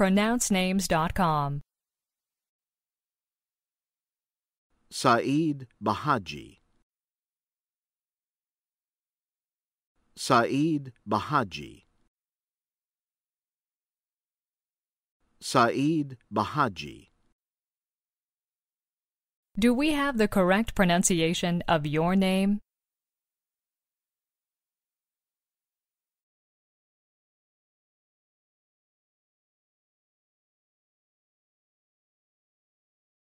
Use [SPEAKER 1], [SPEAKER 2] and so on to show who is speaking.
[SPEAKER 1] pronouncenames.com.
[SPEAKER 2] Saeed Bahaji Saeed Bahaji Saeed Bahaji
[SPEAKER 1] Do we have the correct pronunciation of your name?